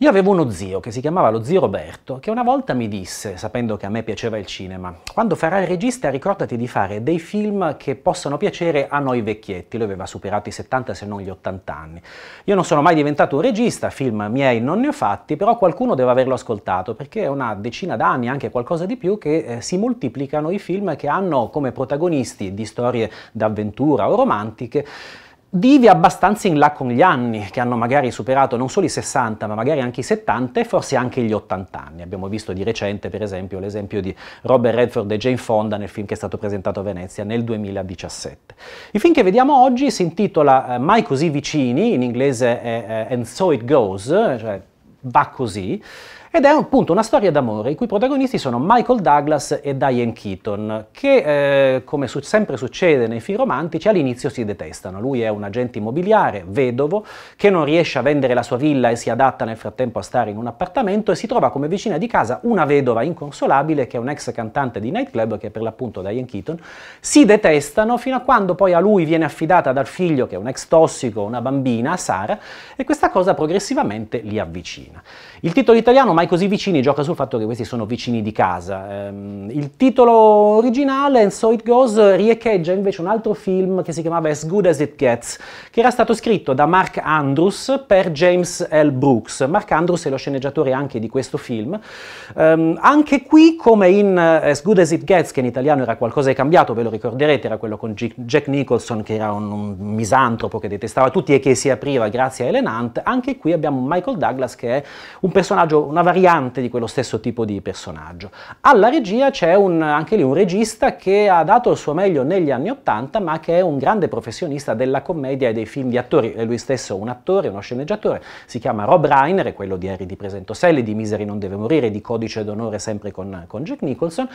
Io avevo uno zio che si chiamava lo zio Roberto, che una volta mi disse, sapendo che a me piaceva il cinema, quando farai il regista ricordati di fare dei film che possano piacere a noi vecchietti. Lui aveva superato i 70 se non gli 80 anni. Io non sono mai diventato un regista, film miei non ne ho fatti, però qualcuno deve averlo ascoltato, perché è una decina d'anni, anche qualcosa di più, che eh, si moltiplicano i film che hanno come protagonisti di storie d'avventura o romantiche vivi abbastanza in là con gli anni, che hanno magari superato non solo i 60, ma magari anche i 70 e forse anche gli 80 anni. Abbiamo visto di recente, per esempio, l'esempio di Robert Redford e Jane Fonda nel film che è stato presentato a Venezia nel 2017. Il film che vediamo oggi si intitola eh, Mai così vicini, in inglese è eh, And So It Goes, cioè va così, ed è appunto una storia d'amore i cui protagonisti sono Michael Douglas e Diane Keaton, che eh, come su sempre succede nei film romantici all'inizio si detestano. Lui è un agente immobiliare, vedovo, che non riesce a vendere la sua villa e si adatta nel frattempo a stare in un appartamento e si trova come vicina di casa una vedova inconsolabile che è un ex cantante di nightclub che è per l'appunto Diane Keaton. Si detestano fino a quando poi a lui viene affidata dal figlio che è un ex tossico, una bambina, Sara, e questa cosa progressivamente li avvicina. Il titolo italiano mai così vicini gioca sul fatto che questi sono vicini di casa. Ehm, il titolo originale, And So It Goes, riecheggia invece un altro film che si chiamava As Good As It Gets, che era stato scritto da Mark Andrews per James L. Brooks. Mark Andrews è lo sceneggiatore anche di questo film. Ehm, anche qui, come in As Good As It Gets, che in italiano era qualcosa di cambiato, ve lo ricorderete, era quello con Jack Nicholson, che era un, misantropo che detestava tutti e che si apriva grazie a Ellen Hunt, anche qui abbiamo Michael Douglas che è un personaggio, una variante di quello stesso tipo di personaggio. Alla regia c'è anche lì un regista che ha dato il suo meglio negli anni Ottanta, ma che è un grande professionista della commedia e dei film di attori. È lui stesso un attore, uno sceneggiatore, si chiama Rob Reiner, è quello di Harry di Presento Selle, di Miseri non deve morire, di Codice d'onore sempre con, con Jack Nicholson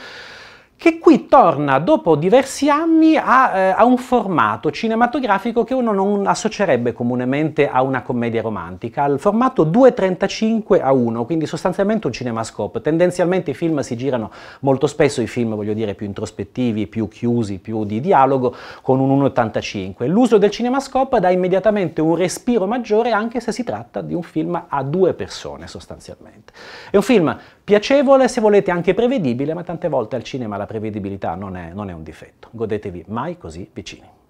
che qui torna dopo diversi anni a, eh, a, un formato cinematografico che uno non associerebbe comunemente a una commedia romantica, al formato 2.35 a 1, quindi sostanzialmente un cinemascope. Tendenzialmente i film si girano molto spesso, i film voglio dire più introspettivi, più chiusi, più di dialogo, con un 1.85. L'uso del cinemascope dà immediatamente un respiro maggiore anche se si tratta di un film a due persone sostanzialmente. È un film piacevole, se volete anche prevedibile, ma tante volte al cinema la prevedibilità non è, non è un difetto. Godetevi mai così vicini.